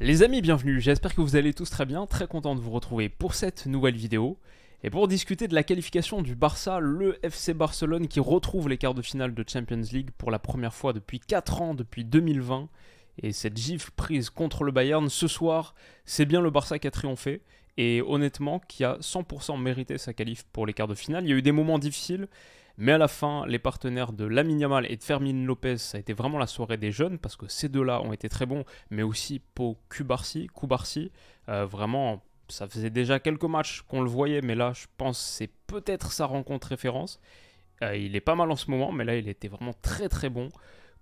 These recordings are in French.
Les amis, bienvenue, j'espère que vous allez tous très bien, très content de vous retrouver pour cette nouvelle vidéo. Et pour discuter de la qualification du Barça, le FC Barcelone qui retrouve les quarts de finale de Champions League pour la première fois depuis 4 ans, depuis 2020. Et cette gifle prise contre le Bayern ce soir, c'est bien le Barça qui a triomphé et honnêtement qui a 100% mérité sa qualif pour les quarts de finale. Il y a eu des moments difficiles, mais à la fin, les partenaires de Lamine et de Fermin Lopez, ça a été vraiment la soirée des jeunes parce que ces deux-là ont été très bons, mais aussi pour Kubarsi. Euh, vraiment, ça faisait déjà quelques matchs qu'on le voyait, mais là, je pense c'est peut-être sa rencontre référence. Euh, il est pas mal en ce moment, mais là, il était vraiment très très bon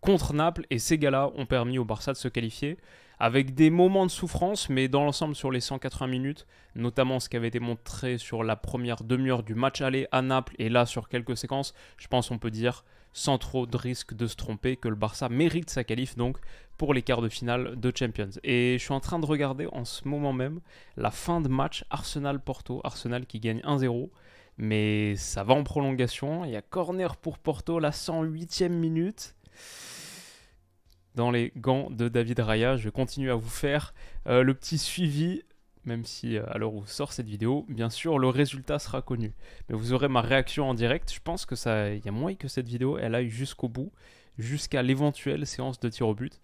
contre Naples et ces gars-là ont permis au Barça de se qualifier avec des moments de souffrance, mais dans l'ensemble sur les 180 minutes, notamment ce qui avait été montré sur la première demi-heure du match aller à Naples et là sur quelques séquences, je pense on peut dire sans trop de risque de se tromper que le Barça mérite sa qualif donc pour les quarts de finale de Champions. Et je suis en train de regarder en ce moment même la fin de match Arsenal-Porto, Arsenal qui gagne 1-0. Mais ça va en prolongation. Il y a corner pour Porto, la 108e minute dans les gants de David Raya. Je continue à vous faire euh, le petit suivi, même si euh, à l'heure où sort cette vidéo, bien sûr, le résultat sera connu. Mais vous aurez ma réaction en direct. Je pense que ça, il y a moins que cette vidéo, elle aille jusqu'au bout, jusqu'à l'éventuelle séance de tir au but,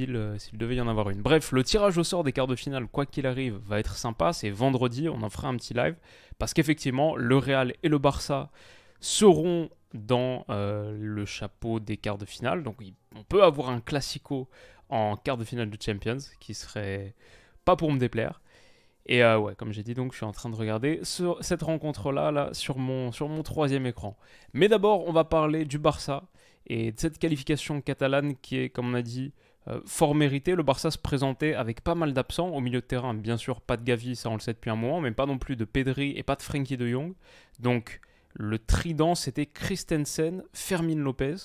euh, s'il devait y en avoir une. Bref, le tirage au sort des quarts de finale, quoi qu'il arrive, va être sympa. C'est vendredi, on en fera un petit live, parce qu'effectivement, le Real et le Barça seront dans euh, le chapeau des quarts de finale. Donc on peut avoir un classico en quart de finale de Champions qui serait pas pour me déplaire. Et euh, ouais, comme j'ai dit, donc je suis en train de regarder sur cette rencontre-là là, sur, mon, sur mon troisième écran. Mais d'abord, on va parler du Barça et de cette qualification catalane qui est, comme on a dit, euh, fort méritée. Le Barça se présentait avec pas mal d'absents au milieu de terrain. Bien sûr, pas de Gavi, ça on le sait depuis un moment, mais pas non plus de Pedri et pas de Frenkie de Jong. Donc le trident, c'était Christensen, Fermin Lopez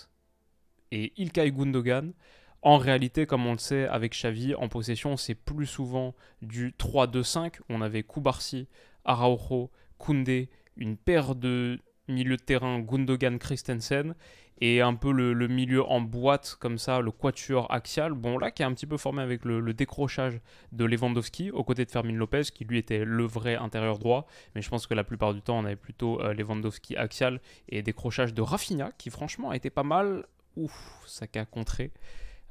et Ilkay Gundogan. En réalité, comme on le sait, avec Xavi, en possession, c'est plus souvent du 3-2-5. On avait Kubarsi, Araujo, Koundé, une paire de milieu de terrain Gundogan-Christensen et un peu le, milieu en boîte comme ça, le quatuor axial, bon là qui est un petit peu formé avec le, décrochage de Lewandowski aux côtés de Fermin Lopez qui lui était le vrai intérieur droit, mais je pense que la plupart du temps on avait plutôt euh, Lewandowski axial et décrochage de Rafinha qui franchement a été pas mal, ouf, ça a contré.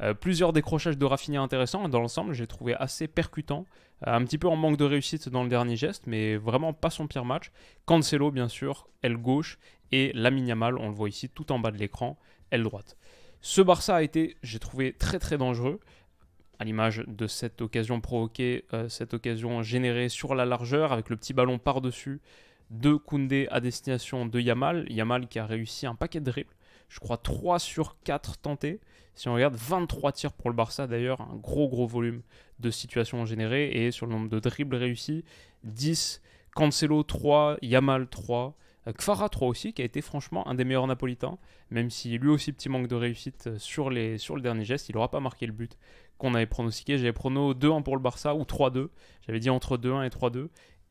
Euh, plusieurs décrochages de raffinés intéressants, dans l'ensemble, j'ai trouvé assez percutant. Euh, un petit peu en manque de réussite dans le dernier geste, mais vraiment pas son pire match. Cancelo, bien sûr, aile gauche, et Yamal, on le voit ici tout en bas de l'écran, aile droite. Ce Barça a été, j'ai trouvé, très très dangereux à l'image de cette occasion provoquée, euh, cette occasion générée sur la largeur avec le petit ballon par-dessus de Koundé à destination de Yamal. Yamal qui a réussi un paquet de dribbles, je crois 3 sur 4 tentés, si on regarde 23 tirs pour le Barça d'ailleurs, un gros gros volume de situations générées et sur le nombre de dribbles réussis, 10, Cancelo 3, Yamal 3, euh, Kvara 3 aussi, qui a été franchement un des meilleurs napolitains, même si lui aussi petit manque de réussite euh, sur, les, sur le dernier geste, il n'aura pas marqué le but qu'on avait pronostiqué. J'avais prono 2-1 pour le Barça ou 3-2, j'avais dit entre 2-1 et 3-2,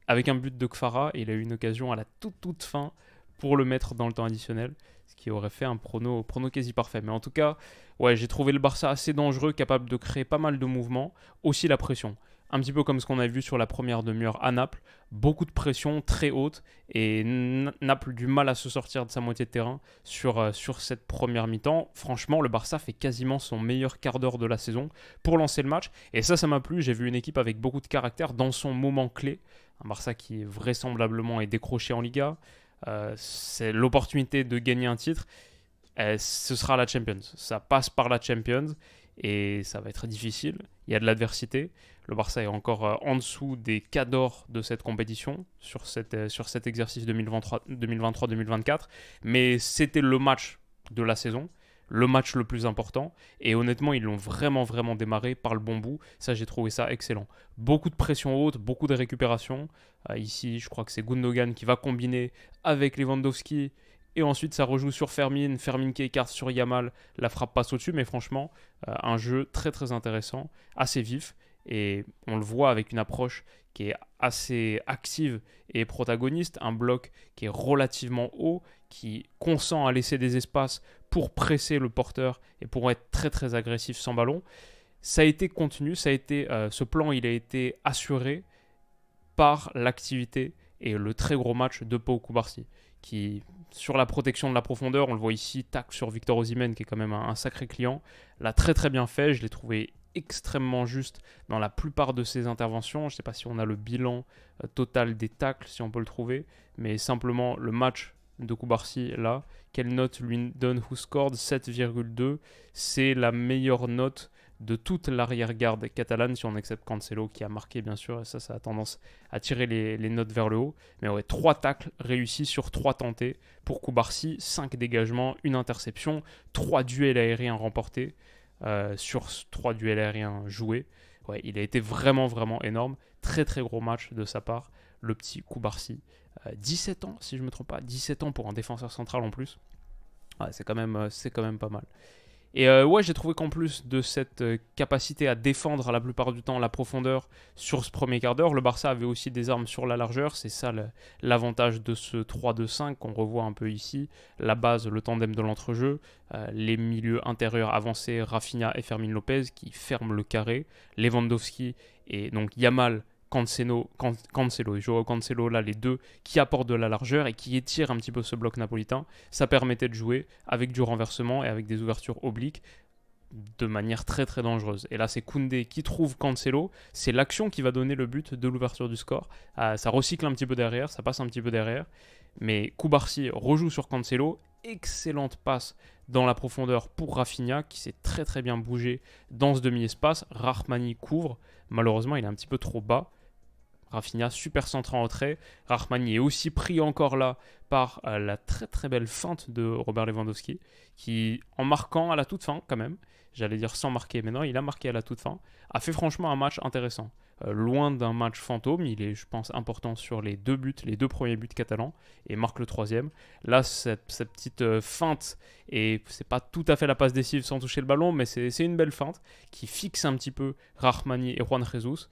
avec un but de Kvara, il a eu une occasion à la toute toute fin pour le mettre dans le temps additionnel, ce qui aurait fait un prono, quasi parfait. Mais en tout cas, ouais, j'ai trouvé le Barça assez dangereux, capable de créer pas mal de mouvements, aussi la pression. Un petit peu comme ce qu'on a vu sur la première demi-heure à Naples, beaucoup de pression très haute et Naples du mal à se sortir de sa moitié de terrain sur, euh, sur cette première mi-temps. Franchement, le Barça fait quasiment son meilleur quart d'heure de la saison pour lancer le match et ça, ça m'a plu. J'ai vu une équipe avec beaucoup de caractère dans son moment clé. Un Barça qui vraisemblablement est décroché en Liga, euh, c'est l'opportunité de gagner un titre. Euh, ce sera la Champions. Ça passe par la Champions et ça va être difficile. Il y a de l'adversité. Le Barça est encore euh, en dessous des cadors de cette compétition sur, cette, sur cet exercice 2023-2024. Mais c'était le match de la saison le match le plus important. Et honnêtement, ils l'ont vraiment, vraiment démarré par le bon bout. Ça, j'ai trouvé ça excellent. Beaucoup de pression haute, beaucoup de récupération. Euh, ici, je crois que c'est Gundogan qui va combiner avec Lewandowski. Et ensuite, ça rejoue sur Fermin. Fermin qui écarte sur Yamal. La frappe passe au-dessus. Mais franchement, euh, un jeu très, très intéressant, assez vif. Et on le voit avec une approche qui est assez active et protagoniste, un bloc qui est relativement haut, qui consent à laisser des espaces pour presser le porteur et pour être très très agressif sans ballon. Ça a été continu, ça a été, euh, ce plan il a été assuré par l'activité et le très gros match de Pau Koubarsi qui sur la protection de la profondeur, on le voit ici, tac sur Victor Osimen qui est quand même un, un, sacré client, l'a très très bien fait, je l'ai trouvé extrêmement juste dans la plupart de ses interventions. Je ne sais pas si on a le bilan euh, total des tacles, si on peut le trouver, mais simplement le match de Koubarsi là, quelle note lui donne scored? 7,2, c'est la meilleure note de toute l'arrière-garde catalane, si on accepte Cancelo qui a marqué bien sûr, et ça, ça a tendance à tirer les, notes vers le haut. Mais ouais, 3 tacles réussis sur 3 tentés pour Koubarsi, 5 dégagements, une interception, 3 duels aériens remportés. Euh, sur 3 duels aériens joués. Ouais, il a été vraiment, vraiment énorme. Très, très gros match de sa part, le petit Koubarsi. 17 euh, ans, si je ne me trompe pas, 17 ans pour un défenseur central en plus. c'est quand, même, euh, quand même pas mal. Et euh, ouais, j'ai trouvé qu'en plus de cette euh, capacité à défendre la plupart du temps la profondeur sur ce premier quart d'heure, le Barça avait aussi des armes sur la largeur. C'est ça l'avantage de ce 3-2-5 qu'on revoit un peu ici. La base, le tandem de l'entrejeu, euh, les milieux intérieurs avancés, Rafinha et Fermin Lopez qui ferment le carré, Lewandowski et donc Yamal Cancelo, Cancelo, et Cancelo, là, les deux, qui apportent de la largeur et qui étirent un petit peu ce bloc napolitain. Ça permettait de jouer avec du renversement et avec des ouvertures obliques de manière très très dangereuse. Et là, c'est Koundé qui trouve Cancelo. C'est l'action qui va donner le but de l'ouverture du score. Ah, ça recycle un petit peu derrière, ça passe un petit peu derrière. Mais Koubarsi rejoue sur Cancelo. Excellente passe dans la profondeur pour Rafinha qui s'est très très bien bougé dans ce demi-espace. Rahmani couvre. Malheureusement, il est un petit peu trop bas. Rafinha super centrant en trait Rahmani est aussi pris encore là par euh, la très très belle feinte de Robert Lewandowski, qui en marquant à la toute fin quand même, j'allais dire sans marquer, mais non, il a marqué à la toute fin, a fait franchement un match intéressant. Euh, loin d'un match fantôme, il est je pense important sur les deux buts, les deux premiers buts catalans, et marque le troisième. Là, cette, petite euh, feinte, et c'est pas tout à fait la passe décisive sans toucher le ballon, mais c'est une belle feinte qui fixe un petit peu Rahmani et Juan Jesus,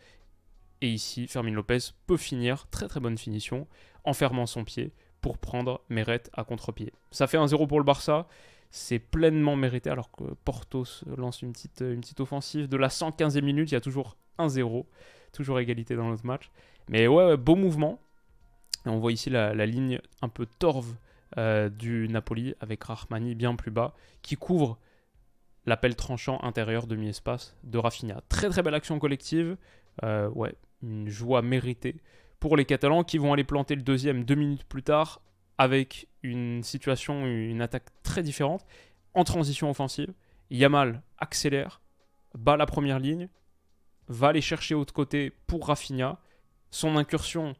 et ici, Fermin Lopez peut finir, très très bonne finition, en fermant son pied pour prendre Meret à contre-pied. Ça fait 1-0 pour le Barça, c'est pleinement mérité alors que Porto lance une petite, une petite offensive de la 115e minute, il y a toujours 1-0, toujours égalité dans notre match. Mais ouais, beau mouvement. on voit ici la, ligne un peu torve euh, du Napoli avec Rahmani bien plus bas qui couvre l'appel tranchant intérieur demi-espace de Rafinha. Très très belle action collective. Euh, ouais, une joie méritée pour les Catalans qui vont aller planter le deuxième deux minutes plus tard avec une situation, une attaque très différente en transition offensive. Yamal accélère, bat la première ligne, va aller chercher autre côté pour Rafinha. Son incursion,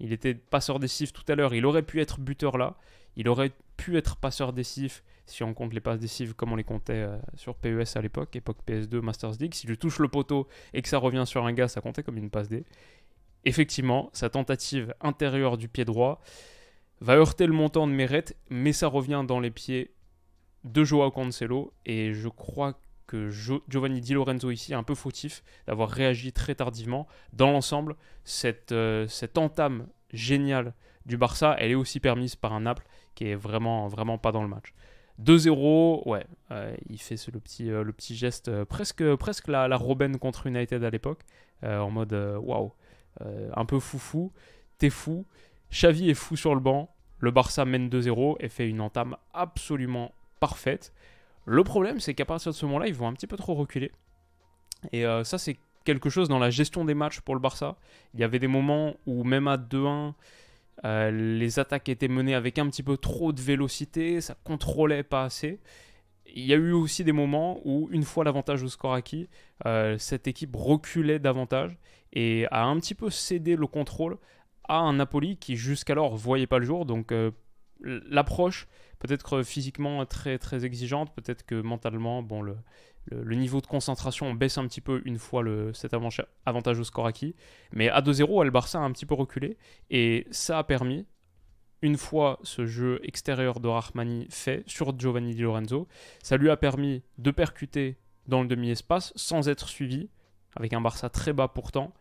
il était passeur décisif tout à l'heure, il aurait pu être buteur là, il aurait pu être passeur décisif si on compte les passes décisives comme on les comptait euh, sur PES à l'époque, époque PS2, Masters League, si je touche le poteau et que ça revient sur un gars, ça comptait comme une passe D. Effectivement, sa tentative intérieure du pied droit va heurter le montant de Meret, mais ça revient dans les pieds de Joao Cancelo, et je crois que Giovanni Di Lorenzo ici est un peu fautif d'avoir réagi très tardivement. Dans l'ensemble, cette, euh, cette entame géniale du Barça, elle est aussi permise par un Naples qui est vraiment, vraiment pas dans le match. 2-0, ouais, euh, il fait ce, le, petit, euh, le petit geste, euh, presque, presque la, la contre United à l'époque, en mode waouh, un peu foufou, t'es fou. Xavi est fou sur le banc, le Barça mène 2-0 et fait une entame absolument parfaite. Le problème, c'est qu'à partir de ce moment-là, ils vont un petit peu trop reculer. Et ça, c'est quelque chose dans la gestion des matchs pour le Barça. Il y avait des moments où même à 2-1, euh, les attaques étaient menées avec un petit peu trop de vélocité, ça contrôlait pas assez. Il y a eu aussi des moments où, une fois l'avantage au score acquis, euh, cette équipe reculait davantage et a un petit peu cédé le contrôle à un Napoli qui jusqu'alors voyait pas le jour. Donc euh, l'approche, peut-être physiquement très très exigeante, peut-être que mentalement, bon, le, le, niveau de concentration baisse un petit peu une fois cet avantage au score acquis. Mais à 2-0, le Barça a un petit peu reculé. Et ça a permis, une fois ce jeu extérieur de Rahmani fait sur Giovanni Di Lorenzo, ça lui a permis de percuter dans le demi-espace sans être suivi, avec un Barça très bas pourtant.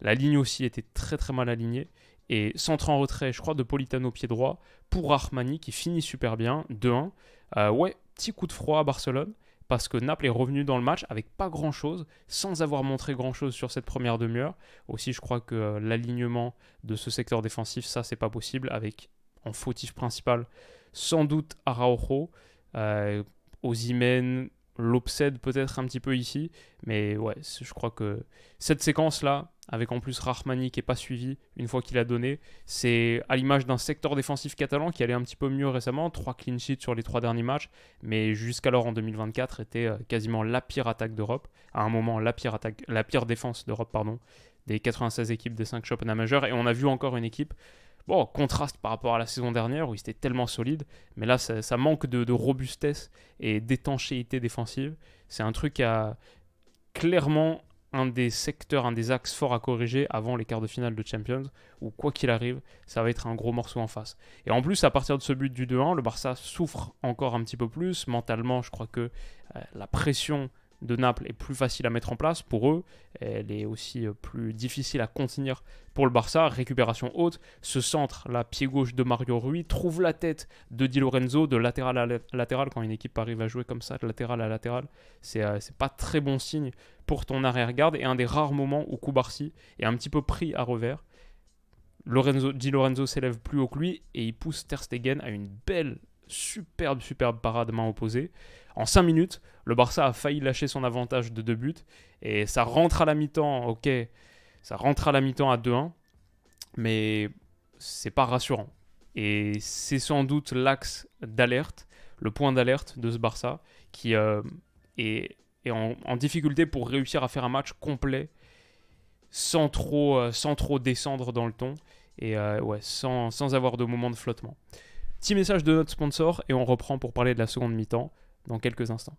La ligne aussi était très très mal alignée. Et centre en retrait, je crois, de Politano pied droit pour Rahmani qui finit super bien, 2-1. Euh, ouais, petit coup de froid à Barcelone parce que Naples est revenu dans le match avec pas grand-chose, sans avoir montré grand-chose sur cette première demi-heure. Aussi, je crois que euh, l'alignement de ce secteur défensif, ça, c'est pas possible, avec en fautif principal, sans doute Araujo, euh, l'obsède peut-être un petit peu ici, mais ouais, je crois que cette séquence-là, avec en plus Rahmani qui n'est pas suivi une fois qu'il a donné, c'est à l'image d'un secteur défensif catalan qui allait un petit peu mieux récemment, trois clean sheets sur les trois derniers matchs, mais jusqu'alors en 2024 était euh, quasiment la pire attaque d'Europe, à un moment la pire, attaque, la pire défense d'Europe, pardon, des 96 équipes des 5 championnats majeurs, et on a vu encore une équipe Bon, contraste par rapport à la saison dernière où il était tellement solide, mais là ça, manque de, robustesse et d'étanchéité défensive. C'est un truc à clairement un des secteurs, un des axes forts à corriger avant les quarts de finale de Champions, où quoi qu'il arrive, ça va être un gros morceau en face. Et en plus, à partir de ce but du 2-1, le Barça souffre encore un petit peu plus. Mentalement, je crois que euh, la pression de Naples est plus facile à mettre en place pour eux. Elle est aussi euh, plus difficile à contenir pour le Barça. Récupération haute, ce centre, la pied gauche de Mario Rui, trouve la tête de Di Lorenzo de latéral à latéral. Quand une équipe arrive à jouer comme ça, de latéral à latéral, euh, c'est pas très bon signe pour ton arrière-garde. Et un des rares moments où Koubarsi est un petit peu pris à revers. Lorenzo, Di Lorenzo s'élève plus haut que lui et il pousse Ter Stegen à une belle, superbe, superbe parade main opposée. En 5 minutes, le Barça a failli lâcher son avantage de 2 buts. Et ça rentre à la mi-temps, ok, ça rentre à la mi-temps à 2-1. Mais c'est pas rassurant. Et c'est sans doute l'axe d'alerte, le point d'alerte de ce Barça, qui euh, est, en, difficulté pour réussir à faire un match complet sans trop, euh, sans trop descendre dans le ton et euh, ouais, sans, sans avoir de moment de flottement. Petit message de notre sponsor et on reprend pour parler de la seconde mi-temps dans quelques instants.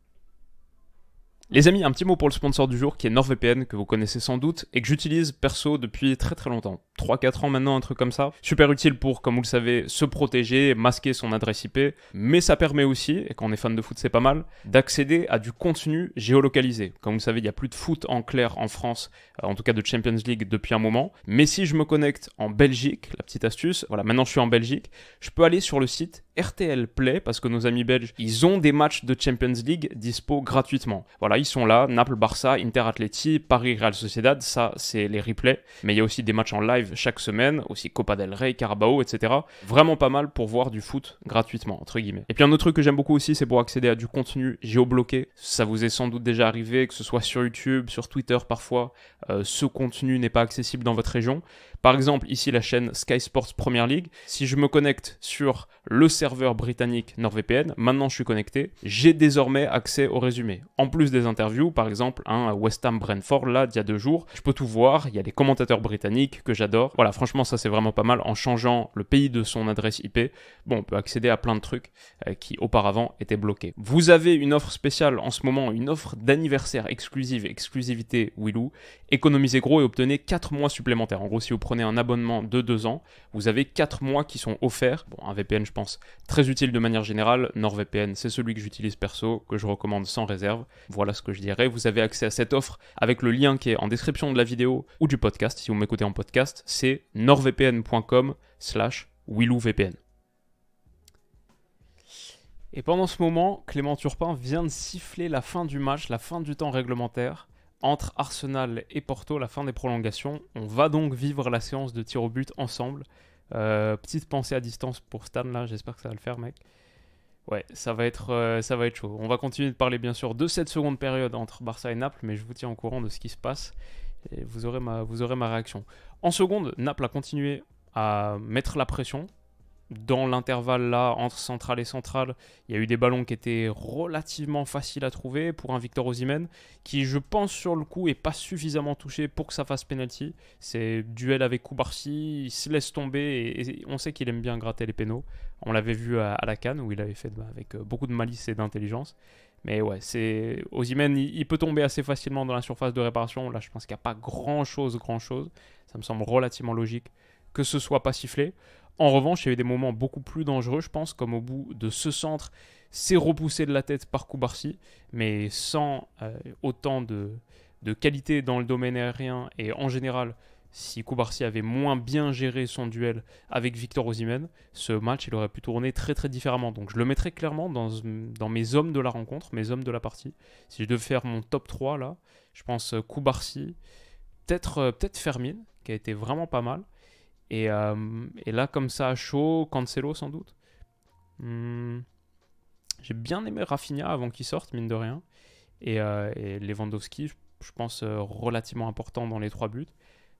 Les amis, un petit mot pour le sponsor du jour qui est NordVPN que vous connaissez sans doute et que j'utilise perso depuis très très longtemps. 3-4 ans maintenant, un truc comme ça. Super utile pour, comme vous le savez, se protéger, masquer son adresse IP, mais ça permet aussi, et quand on est fan de foot c'est pas mal, d'accéder à du contenu géolocalisé. Comme vous le savez, il n'y a plus de foot en clair en France, euh, en tout cas de Champions League depuis un moment. Mais si je me connecte en Belgique, la petite astuce, voilà, maintenant je suis en Belgique, je peux aller sur le site RTL Play parce que nos amis belges, ils ont des matchs de Champions League dispo gratuitement. Voilà, ils sont là. Naples, Barça, Inter, Atleti, Paris, Real Sociedad, ça c'est les replays. Mais il y a aussi des matchs en live chaque semaine, aussi Copa del Rey, Carabao, etc. Vraiment pas mal pour voir du foot gratuitement, entre guillemets. Et puis un autre truc que j'aime beaucoup aussi, c'est pour accéder à du contenu géobloqué. Ça vous est sans doute déjà arrivé, que ce soit sur YouTube, sur Twitter parfois, euh, ce contenu n'est pas accessible dans votre région. Par exemple, ici la chaîne Sky Sports Premier League. Si je me connecte sur le serveur britannique NordVPN, maintenant je suis connecté, j'ai désormais accès au résumé. En plus des interviews, par exemple, un hein, West Ham Brentford, là, d'il y a deux jours, je peux tout voir. Il y a les commentateurs britanniques que j'adore. Voilà, franchement, ça c'est vraiment pas mal. En changeant le pays de son adresse IP, bon, on peut accéder à plein de trucs euh, qui auparavant étaient bloqués. Vous avez une offre spéciale en ce moment, une offre d'anniversaire exclusive, exclusivité Willou. Économisez gros et obtenez 4 mois supplémentaires. En gros, si vous un abonnement de deux ans, vous avez quatre mois qui sont offerts. Bon, un VPN, je pense, très utile de manière générale. NordVPN, c'est celui que j'utilise perso, que je recommande sans réserve. Voilà ce que je dirais. Vous avez accès à cette offre avec le lien qui est en description de la vidéo ou du podcast. Si vous m'écoutez en podcast, c'est nordvpn.com slash willouvpn. Et pendant ce moment, Clément Turpin vient de siffler la fin du match, la fin du temps réglementaire entre Arsenal et Porto, la fin des prolongations. On va donc vivre la séance de tir au but ensemble. Euh, petite pensée à distance pour Stan là, j'espère que ça va le faire mec. Ouais, ça va, être, euh, ça va être chaud. On va continuer de parler bien sûr de cette seconde période entre Barça et Naples, mais je vous tiens au courant de ce qui se passe et vous aurez ma, vous aurez ma réaction. En seconde, Naples a continué à mettre la pression, dans l'intervalle là, entre centrale et centrale, il y a eu des ballons qui étaient relativement faciles à trouver pour un Victor Osimhen, qui je pense sur le coup est pas suffisamment touché pour que ça fasse penalty. C'est duel avec Koubarsi, il se laisse tomber et, on sait qu'il aime bien gratter les pénaux. On l'avait vu à, la Cannes où il avait fait bah, avec euh, beaucoup de malice et d'intelligence. Mais ouais, c'est Osimhen, il, peut tomber assez facilement dans la surface de réparation. Là, je pense qu'il n'y a pas grand chose, grand chose. Ça me semble relativement logique que ce soit pas sifflé. En revanche, il y a eu des moments beaucoup plus dangereux, je pense, comme au bout de ce centre, c'est repoussé de la tête par Koubarsi, mais sans euh, autant de, qualité dans le domaine aérien et en général. Si Koubarsi avait moins bien géré son duel avec Victor Osimhen, ce match il aurait pu tourner très très différemment. Donc je le mettrais clairement dans, mes hommes de la rencontre, mes hommes de la partie. Si je devais faire mon top 3 là, je pense euh, Koubarsi, peut-être euh, peut Fermin, qui a été vraiment pas mal, euh, et, là, comme ça, à chaud, Cancelo sans doute. Hmm. J'ai bien aimé Rafinha avant qu'il sorte, mine de rien. Et, euh, et Lewandowski, je, pense, euh, relativement important dans les trois buts.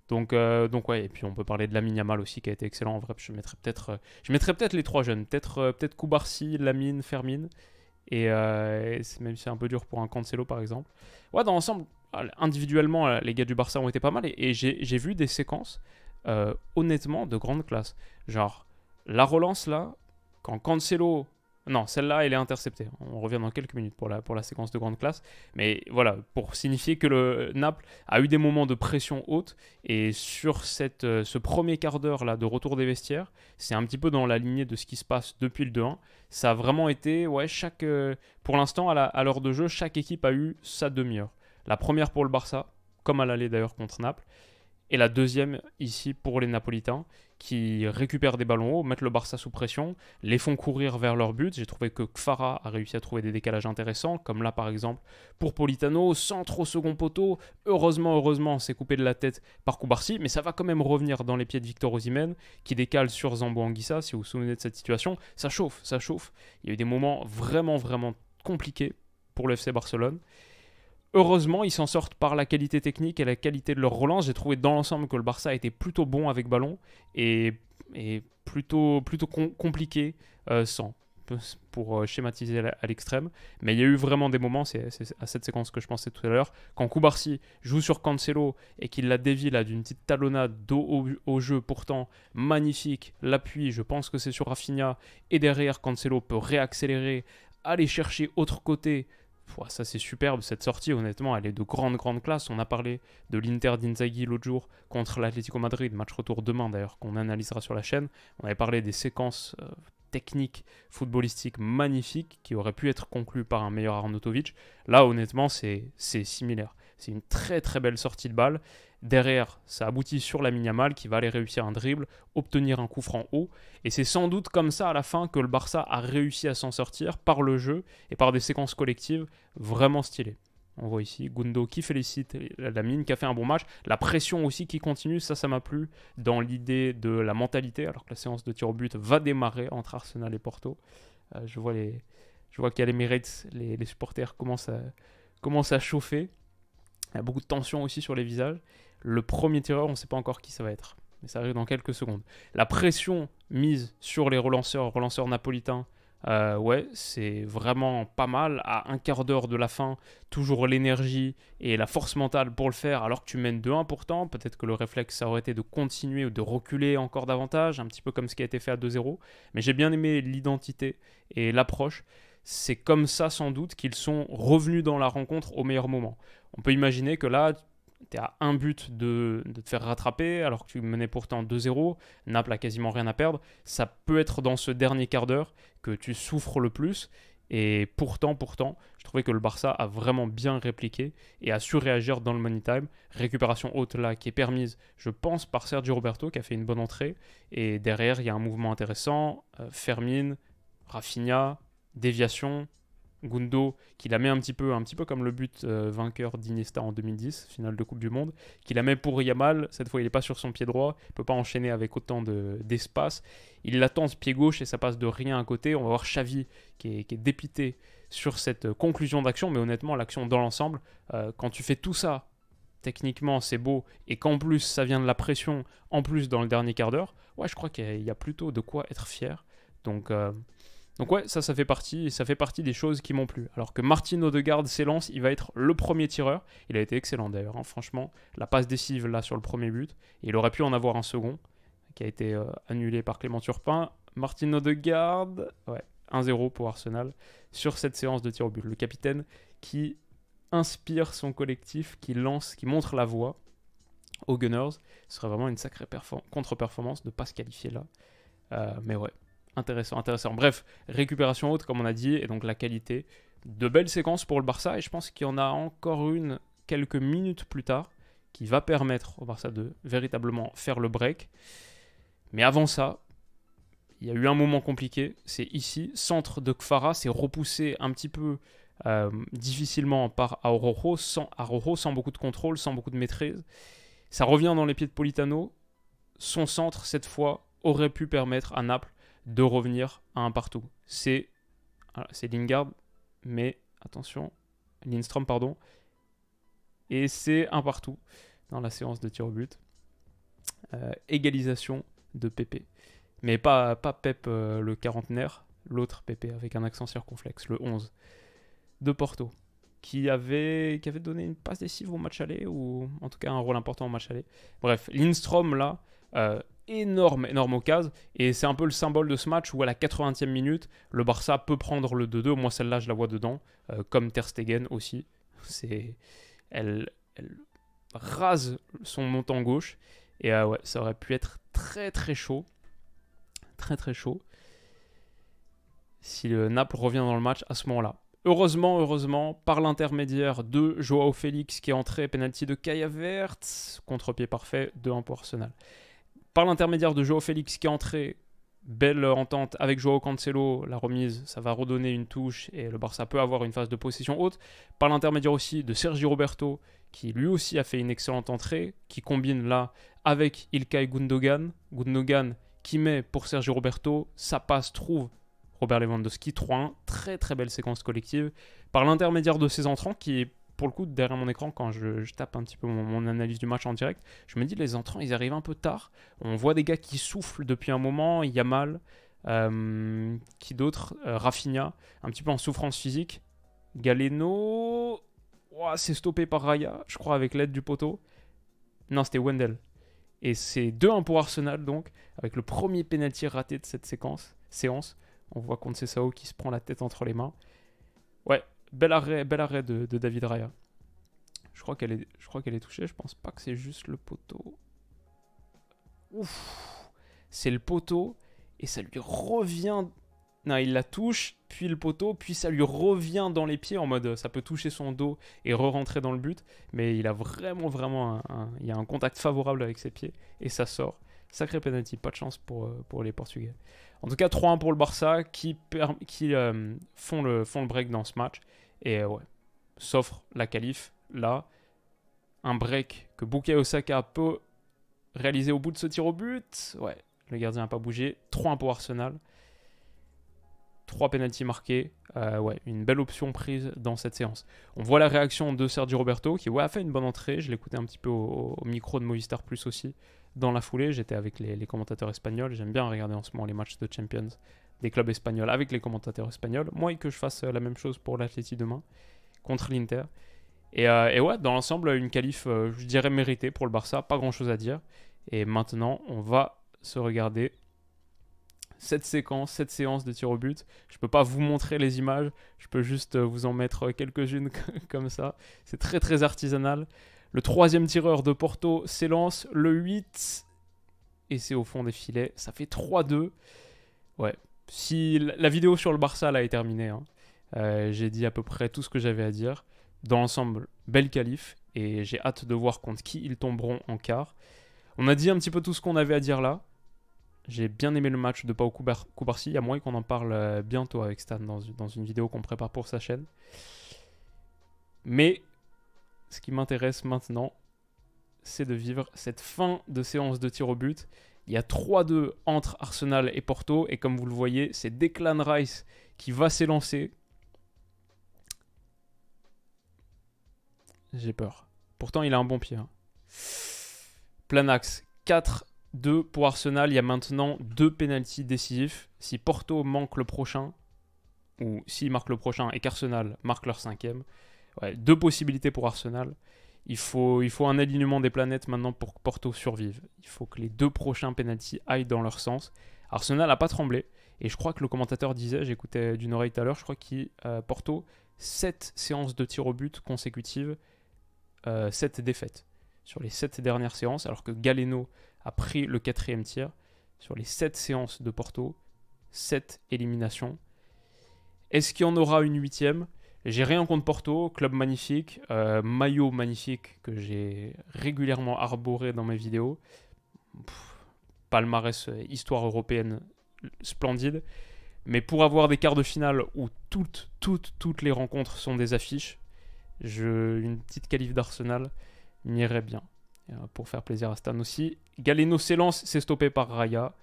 Donc, euh, donc ouais, et puis on peut parler de Lamine Yamal aussi qui a été excellent. En vrai, je mettrais peut-être peut-être les trois jeunes. Peut-être peut Koubarsi, Lamine, Fermine. Et, même si c'est un peu dur pour un Cancelo par exemple. Ouais, dans l'ensemble, individuellement, les gars du Barça ont été pas mal. Et, et j'ai vu des séquences euh, honnêtement, de grande classe. Genre, la relance là, quand Cancelo. Non, celle-là, elle est interceptée. On revient dans quelques minutes pour la, pour la séquence de grande classe. Mais voilà, pour signifier que le Naples a eu des moments de pression haute. Et sur cette, euh, ce premier quart d'heure là de retour des vestiaires, c'est un petit peu dans la lignée de ce qui se passe depuis le 2-1. Ça a vraiment été, ouais, chaque. Euh, pour l'instant, à l'heure de jeu, chaque équipe a eu sa demi-heure. La première pour le Barça, comme à l'aller d'ailleurs contre Naples et la deuxième ici pour les Napolitains qui récupèrent des ballons hauts, mettent le Barça sous pression, les font courir vers leur but. J'ai trouvé que Kfara a réussi à trouver des décalages intéressants, comme là par exemple pour Politano, centre au second poteau. Heureusement, heureusement, c'est coupé de la tête par Koubarsi, mais ça va quand même revenir dans les pieds de Victor Osimhen, qui décale sur Zambo Anguissa, si vous vous souvenez de cette situation. Ça chauffe, ça chauffe. Il y a eu des moments vraiment, vraiment compliqués pour le FC Barcelone. Heureusement, ils s'en sortent par la qualité technique et la qualité de leur relance. J'ai trouvé dans l'ensemble que le Barça était plutôt bon avec ballon et, plutôt, plutôt compliqué euh, sans, pour euh, schématiser à l'extrême. Mais il y a eu vraiment des moments, c'est à cette séquence que je pensais tout à l'heure, quand Koubarsi joue sur Cancelo et qu'il la dévie d'une petite talonnade au, au, jeu, pourtant magnifique, l'appui, je pense que c'est sur Rafinha, et derrière Cancelo peut réaccélérer, aller chercher autre côté, ça c'est superbe cette sortie, honnêtement, elle est de grande grande classe. On a parlé de l'Inter d'Inzaghi l'autre jour contre l'Atlético Madrid, match retour demain d'ailleurs, qu'on analysera sur la chaîne. On avait parlé des séquences euh, techniques, footballistiques magnifiques qui auraient pu être conclues par un meilleur Arnautovic. Là, honnêtement, c'est similaire. C'est une très très belle sortie de balle Derrière, ça aboutit sur la Yamal qui va aller réussir un dribble, obtenir un coup franc haut. Et c'est sans doute comme ça à la fin que le Barça a réussi à s'en sortir par le jeu et par des séquences collectives vraiment stylées. On voit ici Gundo qui félicite la Lamine, qui a fait un bon match. La pression aussi qui continue, ça, ça m'a plu dans l'idée de la mentalité, alors que la séance de tir au but va démarrer entre Arsenal et Porto. Euh, je vois, les, je vois qu'à l'Emirates, les, les supporters commencent à, commencent à chauffer. Il y a beaucoup de tension aussi sur les visages. Le premier tireur, on ne sait pas encore qui ça va être. Mais ça arrive dans quelques secondes. La pression mise sur les relanceurs, relanceurs napolitains, euh, ouais, c'est vraiment pas mal. À un quart d'heure de la fin, toujours l'énergie et la force mentale pour le faire, alors que tu mènes 2-1 pourtant. Peut-être que le réflexe, ça aurait été de continuer ou de reculer encore davantage, un petit peu comme ce qui a été fait à 2-0. Mais j'ai bien aimé l'identité et l'approche. C'est comme ça, sans doute, qu'ils sont revenus dans la rencontre au meilleur moment. On peut imaginer que là, tu à un but de, te faire rattraper alors que tu menais pourtant 2-0. Naples a quasiment rien à perdre. Ça peut être dans ce dernier quart d'heure que tu souffres le plus. Et pourtant, pourtant, je trouvais que le Barça a vraiment bien répliqué et a su réagir dans le money time. Récupération haute là qui est permise, je pense, par Sergio Roberto qui a fait une bonne entrée. Et derrière, il y a un mouvement intéressant. Euh, Fermin, Fermine, Rafinha, déviation, Gundo, qui la met un petit peu, un petit peu comme le but euh, vainqueur d'Iniesta en 2010, finale de Coupe du Monde, qui la met pour Yamal. Cette fois, il n'est pas sur son pied droit, il peut pas enchaîner avec autant d'espace. il l'attend ce pied gauche et ça passe de rien à côté. On va voir Xavi qui est, dépité sur cette euh, conclusion d'action, mais honnêtement, l'action dans l'ensemble, euh, quand tu fais tout ça, techniquement, c'est beau, et qu'en plus, ça vient de la pression, en plus, dans le dernier quart d'heure, ouais, je crois qu'il y, a plutôt de quoi être fier. Donc. Donc ouais, ça, ça fait partie, ça fait partie des choses qui m'ont plu. Alors que de garde s'élance, il va être le premier tireur. Il a été excellent d'ailleurs, hein. franchement. La passe décisive là sur le premier but. il aurait pu en avoir un second, qui a été euh, annulé par Clément Turpin. Martin Odegaard, ouais, 1-0 pour Arsenal sur cette séance de tir au but. Le capitaine qui inspire son collectif, qui lance, qui montre la voie aux Gunners. Ce serait vraiment une sacrée contre-performance de ne pas se qualifier là. Euh, mais ouais, intéressant, intéressant. Bref, récupération haute, comme on a dit, et donc la qualité. De belles séquences pour le Barça, et je pense qu'il y en a encore une quelques minutes plus tard qui va permettre au Barça de véritablement faire le break. Mais avant ça, il y a eu un moment compliqué, c'est ici, centre de Kfara, c'est repoussé un petit peu euh, difficilement par Araujo sans, sans beaucoup de contrôle, sans beaucoup de maîtrise. Ça revient dans les pieds de Politano. Son centre, cette fois, aurait pu permettre à Naples de revenir à un partout. C'est c'est Lingard, mais attention, Lindstrom, pardon. Et c'est un partout dans la séance de tir au but. Euh, égalisation de Pépé. Mais pas, pas Pep euh, le quarantenaire, l'autre Pépé avec un accent circonflexe, le 11 de Porto, qui avait, qui avait donné une passe décisive au match aller, ou en tout cas un rôle important au match aller. Bref, Lindstrom là, euh, énorme, énorme occasion. Et c'est un peu le symbole de ce match où à la 80e minute, le Barça peut prendre le 2-2. Moi, celle-là, je la vois dedans, euh, comme Ter Stegen aussi. C'est, elle, elle, rase son montant gauche. Et euh, ouais, ça aurait pu être très très chaud. Très très chaud. Si le Naples revient dans le match à ce moment-là. Heureusement, heureusement, par l'intermédiaire de Joao Félix qui est entré, penalty de Kaya Vert, contre-pied parfait de un pour Arsenal par l'intermédiaire de Joao Félix qui est entré, belle entente avec Joao Cancelo, la remise, ça va redonner une touche et le Barça peut avoir une phase de possession haute. Par l'intermédiaire aussi de Sergi Roberto, qui lui aussi a fait une excellente entrée, qui combine là avec Ilkay Gundogan. Gundogan qui met pour Sergi Roberto, sa passe, trouve Robert Lewandowski 3-1. Très très belle séquence collective. Par l'intermédiaire de ses entrants qui est pour le coup, derrière mon écran, quand je, tape un petit peu mon, analyse du match en direct, je me dis les entrants, ils arrivent un peu tard. On voit des gars qui soufflent depuis un moment. Yamal, euh, qui d'autres euh, Rafinha, un petit peu en souffrance physique. Galeno, c'est stoppé par Raya, je crois, avec l'aide du poteau. Non, c'était Wendell. Et c'est 2-1 pour Arsenal, donc, avec le premier pénalty raté de cette séquence, séance. On voit Sao qui se prend la tête entre les mains. Ouais, Bel arrêt, bel arrêt de, David Raya. Je crois qu'elle est, je crois qu'elle est touchée. Je pense pas que c'est juste le poteau. Ouf, c'est le poteau et ça lui revient. Non, il la touche, puis le poteau, puis ça lui revient dans les pieds en mode euh, ça peut toucher son dos et re-rentrer dans le but. Mais il a vraiment, vraiment un, il y a un contact favorable avec ses pieds et ça sort. Sacré penalty, pas de chance pour, euh, pour les Portugais. En tout cas, 3-1 pour le Barça qui, euh, font, le, break dans ce match. Et euh, ouais, s'offre la qualif là. Un break que Bouquet Osaka peut réaliser au bout de ce tir au but. Ouais, le gardien n'a pas bougé. 3-1 pour Arsenal. 3 pénalties marqués. Euh, ouais, une belle option prise dans cette séance. On voit la réaction de Sergio Roberto qui ouais, a fait une bonne entrée. Je l'écoutais un petit peu au, micro de Movistar Plus aussi. Dans la foulée, j'étais avec les, commentateurs espagnols. J'aime bien regarder en ce moment les matchs de Champions des clubs espagnols avec les commentateurs espagnols. Moi, et que je fasse euh, la même chose pour l'Atleti demain contre l'Inter. Et, euh, ouais, dans l'ensemble, une qualif, euh, je dirais, méritée pour le Barça. Pas grand-chose à dire. Et maintenant, on va se regarder cette séquence, cette séance de tir au but. Je peux pas vous montrer les images, je peux juste euh, vous en mettre euh, quelques-unes comme ça. C'est très très artisanal. Le troisième tireur de Porto s'élance, le 8, et c'est au fond des filets. Ça fait 3-2. Ouais, si la vidéo sur le Barça là est terminée, hein. euh, j'ai dit à peu près tout ce que j'avais à dire. Dans l'ensemble, bel calife, et j'ai hâte de voir contre qui ils tomberont en quart. On a dit un petit peu tout ce qu'on avait à dire là. J'ai bien aimé le match de Pau Koubarsi. à moins qu'on en parle euh, bientôt avec Stan dans, une vidéo qu'on prépare pour sa chaîne. Mais ce qui m'intéresse maintenant, c'est de vivre cette fin de séance de tir au but. Il y a 3-2 entre Arsenal et Porto. Et comme vous le voyez, c'est Declan Rice qui va s'élancer. J'ai peur. Pourtant, il a un bon pied. Hein. Planax, 4 2 pour Arsenal, il y a maintenant deux pénalties décisifs. Si Porto manque le prochain, ou s'il marque le prochain et qu'Arsenal marque leur cinquième, deux possibilités pour Arsenal. Il faut, il faut un alignement des planètes maintenant pour que Porto survive. Il faut que les deux prochains pénalties aillent dans leur sens. Arsenal n'a pas tremblé. Et je crois que le commentateur disait, j'écoutais d'une oreille tout à l'heure, je crois que euh, Porto, 7 séances de tir au but consécutives, euh, 7 défaites sur les 7 dernières séances, alors que Galeno pris le quatrième tir, sur les 7 séances de Porto, 7 éliminations. Est-ce qu'il y en aura une huitième J'ai rien contre Porto, club magnifique, euh, maillot magnifique que j'ai régulièrement arboré dans mes vidéos. palmarès, euh, histoire européenne splendide. Mais pour avoir des quarts de finale où toutes, toutes, toutes les rencontres sont des affiches, je, une petite qualif d'Arsenal m'irait bien. Euh, pour faire plaisir à Stan aussi. Galeno s'élance, c'est stoppé par Raya.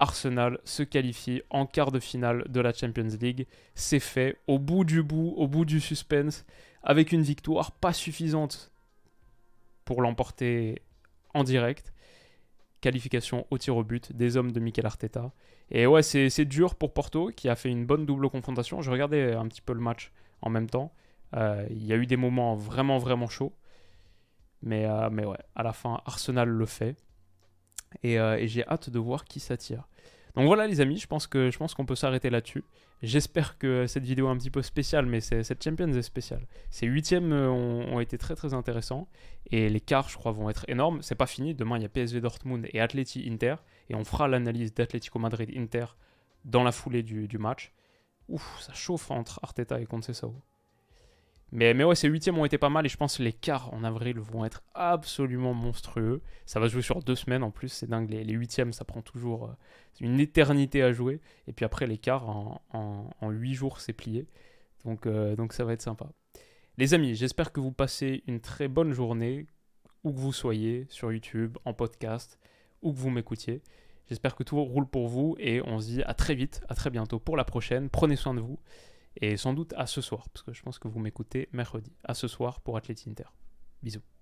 Arsenal se qualifie en quart de finale de la Champions League. C'est fait au bout du bout, au bout du suspense, avec une victoire pas suffisante pour l'emporter en direct. Qualification au tir au but des hommes de Mikel Arteta. Et ouais, c'est dur pour Porto qui a fait une bonne double confrontation. Je regardais un petit peu le match en même temps. Euh, il y a eu des moments vraiment, vraiment chauds. Euh, mais, ouais, à la fin, Arsenal le fait. Euh, et, j'ai hâte de voir qui s'attire. Donc voilà les amis, je pense que je pense qu'on peut s'arrêter là-dessus. J'espère que cette vidéo est un petit peu spéciale, mais cette Champions est spéciale. Ces huitièmes euh, ont, été très très intéressants et les quarts, je crois, vont être énormes. C'est pas fini. Demain, il y a PSV Dortmund et Atleti Inter et on fera l'analyse d'Atletico Madrid Inter dans la foulée du, match. Ouf, ça chauffe entre Arteta et Conceição. Mais, mais ouais, ces huitièmes ont été pas mal et je pense que les quarts en avril vont être absolument monstrueux. Ça va jouer sur deux semaines en plus, c'est dingue. Les, huitièmes, ça prend toujours euh, une éternité à jouer. Et puis après, les quarts, en, en, huit jours, c'est plié. Donc, euh, donc ça va être sympa. Les amis, j'espère que vous passez une très bonne journée, où que vous soyez, sur YouTube, en podcast, où que vous m'écoutiez. J'espère que tout roule pour vous et on se dit à très vite, à très bientôt pour la prochaine. Prenez soin de vous. Et sans doute à ce soir, parce que je pense que vous m'écoutez mercredi. À ce soir pour Athlete Inter. Bisous.